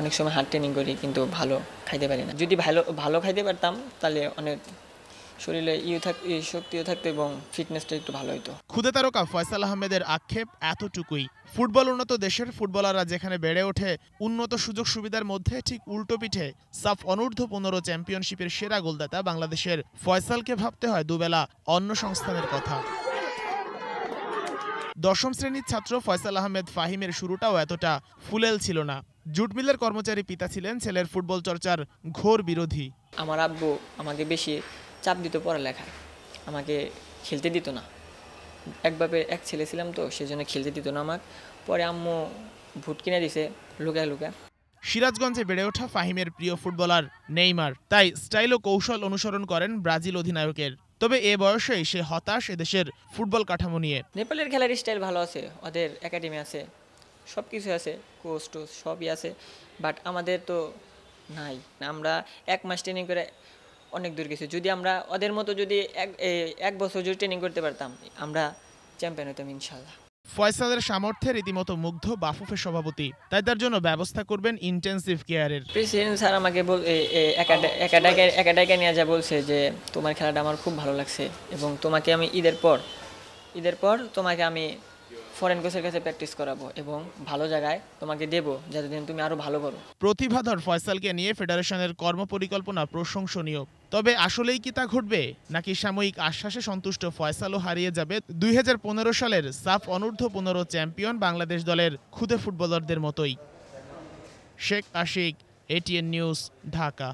অনেক সময় heart training করি কিন্তু ভালো খাইতে পারি না যদি ভালো ভালো খাইতে পারতাম তাহলে অনেক শরীরে ইউ থাক শক্তিও থাকতো এবং ফিটনেসটা একটু ভালো হতো ক্ষুদে তারকা ফয়সাল আহমেদের আক্ষেপ এতটুকুই ফুটবল উন্নত দেশের ফুটবলাররা যেখানে বেড়ে ওঠে উন্নত সুযোগ সুবিধার মধ্যে ঠিক উল্টো পিঠে সাফ অনূর্ধ্ব পনেরো চ্যাম্পিয়নশিপের সেরা গোলদাতা বাংলাদেশের ফয়সালকে ভাবতে হয় দুবেলা অন্য সংস্থানের কথা দশম শ্রেণীর ছাত্র ফয়সাল আহমেদ ফাহিমের শুরুটাও এতটা ফুলেল ছিল না জুট মিলের কর্মচারী পিতা ছিলেন ছেলের ফুটবল চর্চার ঘোর বিরোধী আমার আব্বু আমাকে বেশি চাপ দিত পড়ালেখায় আমাকে খেলতে দিত না একভাবে এক ছেলে ছিলাম তো সেজন্য খেলতে দিত না আমাকে পরে আম্মু ভুট কিনে দিছে লুকায় লুকায় সিরাজগঞ্জে বেড়ে ওঠা ফাহিমের প্রিয় ফুটবলার নেইমার তাই স্টাইল ও কৌশল অনুসরণ করেন ব্রাজিল অধিনায়কের তবে এ বয়সে সে হতাশ এদেশের ফুটবল কাঠামো নিয়ে নেপালের খেলার স্টাইল ভালো আছে ওদের একাডেমি আছে সব কিছু আছে কোচ টোচ সবই আছে বাট আমাদের তো নাই আমরা এক মাস ট্রেনিং করে অনেক দূর গেছি যদি আমরা ওদের মতো যদি এক এক বছর যদি ট্রেনিং করতে পারতাম আমরা চ্যাম্পিয়ন হতাম ইনশাল্লাহ ফয়সালের সামর্থ্যে রীতিমতো মুগ্ধ বাফুফের সভাপতি তাই তার জন্য ব্যবস্থা করবেন ইন্টেন্সিভ কেয়ারের প্রেসিডেন্ট স্যার আমাকে একা ডাকে নিয়ে যা বলছে যে তোমার খেলাটা আমার খুব ভালো লাগছে এবং তোমাকে আমি ঈদের পর ঈদের পর তোমাকে আমি ফরেন কোচের কাছে প্র্যাকটিস করাবো এবং ভালো জায়গায় তোমাকে দেব যাতে তুমি আরও ভালো করো প্রতিভাধর ফয়সালকে নিয়ে ফেডারেশনের কর্মপরিকল্পনা প্রশংসনীয় তবে আসলেই কি তা ঘটবে নাকি সাময়িক আশ্বাসে সন্তুষ্ট ফয়সালও হারিয়ে যাবে দুই সালের সাফ অনূর্ধ্ব পনেরো চ্যাম্পিয়ন বাংলাদেশ দলের ক্ষুদে ফুটবলারদের মতোই শেখ আশিক এটিএন নিউজ ঢাকা